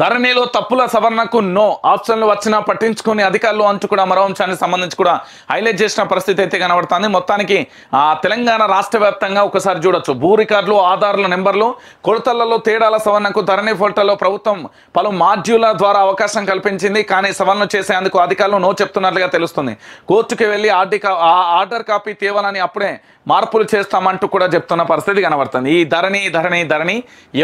ధరణిలో తప్పుల సవరణకు నో ఆప్షన్లు వచ్చినా పట్టించుకుని అధికారులు అంటూ కూడా మరో అంశానికి సంబంధించి కూడా హైలైట్ చేసిన పరిస్థితి అయితే కనబడుతుంది మొత్తానికి ఆ తెలంగాణ రాష్ట్ర ఒకసారి చూడొచ్చు భూ రికార్డులు ఆధార్ల నెంబర్లు కొలతలలో తేడాల సవరణకు ధరణి ఫోటోలో ప్రభుత్వం పలు మాడ్యూల ద్వారా అవకాశం కల్పించింది కానీ సవరణ చేసేందుకు అధికారులు నో చెప్తున్నట్లుగా తెలుస్తుంది కోర్టుకి వెళ్ళి ఆర్డి ఆర్డర్ కాపీ తేవాలని అప్పుడే మార్పులు చేస్తామంటూ కూడా చెప్తున్న పరిస్థితి కనబడుతుంది ఈ ధరణి ధరణి ధరణి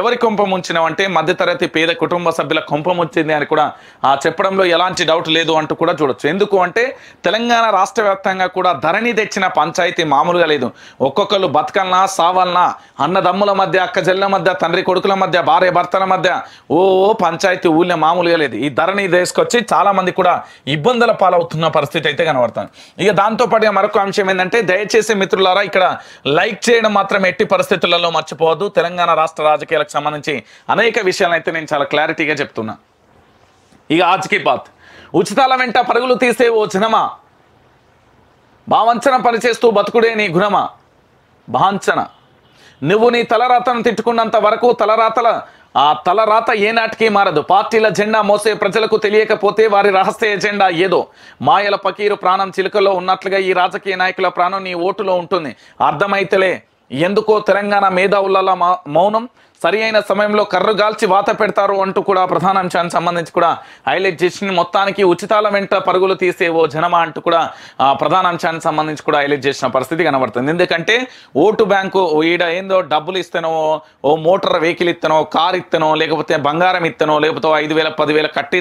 ఎవరి కుంప ఉంచినవంటే మధ్యతరగతి పేద కుటుంబ సభ్యుల కుంపం వచ్చింది అని కూడా ఆ చెప్పడంలో ఎలాంటి డౌట్ లేదు అంటూ కూడా చూడొచ్చు ఎందుకు అంటే తెలంగాణ రాష్ట్ర కూడా ధరణి తెచ్చిన పంచాయతీ మామూలుగా లేదు ఒక్కొక్కరు బతకల్నా సావల్నా అన్నదమ్ముల మధ్య అక్కజల్ల మధ్య తండ్రి కొడుకుల మధ్య భార్య భర్తల మధ్య ఓ పంచాయతీ ఊళ్ళో మామూలుగా లేదు ఈ ధరణి తీసుకొచ్చి చాలామంది కూడా ఇబ్బందుల పాలవుతున్న పరిస్థితి అయితే కనబడుతుంది ఇక దాంతోపాటు మరొక అంశం ఏంటంటే దయచేసి మిత్రులారా ఇక్కడ లైక్ చేయడం మాత్రం ఎట్టి పరిస్థితులలో మర్చిపోవద్దు తెలంగాణ రాష్ట్ర రాజకీయాలకు సంబంధించి అనేక విషయాలైతే అయితే నేను చాలా క్లారిటీ పూర్తిగా చెప్తున్నా ఇక ఆజ్కి బాత్ ఉచితాల వెంట పరుగులు తీసే ఓ జనమా భావంచన పనిచేస్తూ బతుకుడే నీ గుణమా భాంచన నువ్వు నీ తలరాతను తిట్టుకున్నంత వరకు తలరాతల ఆ తలరాత ఏనాటికి మారదు పార్టీల జెండా మోసే ప్రజలకు తెలియకపోతే వారి రహస్య ఎజెండా ఏదో మాయల పకీరు ప్రాణం చిలుకలో ఉన్నట్లుగా ఈ రాజకీయ నాయకుల ప్రాణం నీ ఓటులో ఉంటుంది అర్థమైతలే ఎందుకో తెలంగాణ మేధావులలో మౌనం సరి అయిన సమయంలో కర్రు గాల్చి వాత పెడతారు అంటూ కూడా ప్రధాన అంశానికి సంబంధించి కూడా హైలైట్ చేసిన మొత్తానికి ఉచితాల వెంట పరుగులు తీసే ఓ జనమా అంటూ కూడా ప్రధాన అంశానికి సంబంధించి కూడా హైలైట్ చేసిన పరిస్థితి కనబడుతుంది ఎందుకంటే ఓటు బ్యాంకు ఈడ ఏందో డబ్బులు ఇస్తేనో ఓ మోటార్ వెహికల్ ఇత్తనో కార్ ఇత్తనో లేకపోతే బంగారం ఇత్తనో లేకపోతే ఐదు వేల పదివేల కట్టి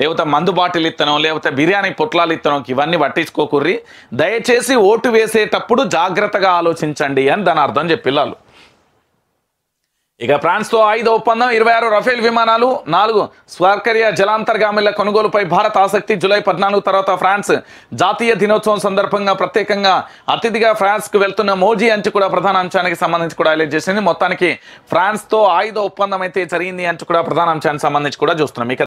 లేకపోతే మందు బాటిల్ ఇత్తనో లేకపోతే బిర్యానీ పొట్లాలు ఇత్తనో ఇవన్నీ పట్టించుకోకూర్రి దయచేసి ఓటు వేసేటప్పుడు జాగ్రత్తగా ఆలోచించండి అని దాని అర్థం చెప్పిల్లాలు ఇక ఫ్రాన్స్తో ఐదు ఒప్పందం ఇరవై ఆరు రఫేల్ విమానాలు నాలుగు స్వార్కర్య జలాంతర్గామిల కొనుగోలుపై భారత్ ఆసక్తి జూలై పద్నాలుగు తర్వాత ఫ్రాన్స్ జాతీయ దినోత్సవం సందర్భంగా ప్రత్యేకంగా అతిథిగా ఫ్రాన్స్కు వెళ్తున్న మోజీ అంచు కూడా ప్రధాన అంశానికి సంబంధించి కూడా హైలైట్ చేసింది మొత్తానికి ఫ్రాన్స్తో ఆయుధ ఒప్పందం అయితే జరిగింది అంచు కూడా ప్రధాన అంశానికి సంబంధించి కూడా చూస్తున్నాం ఇక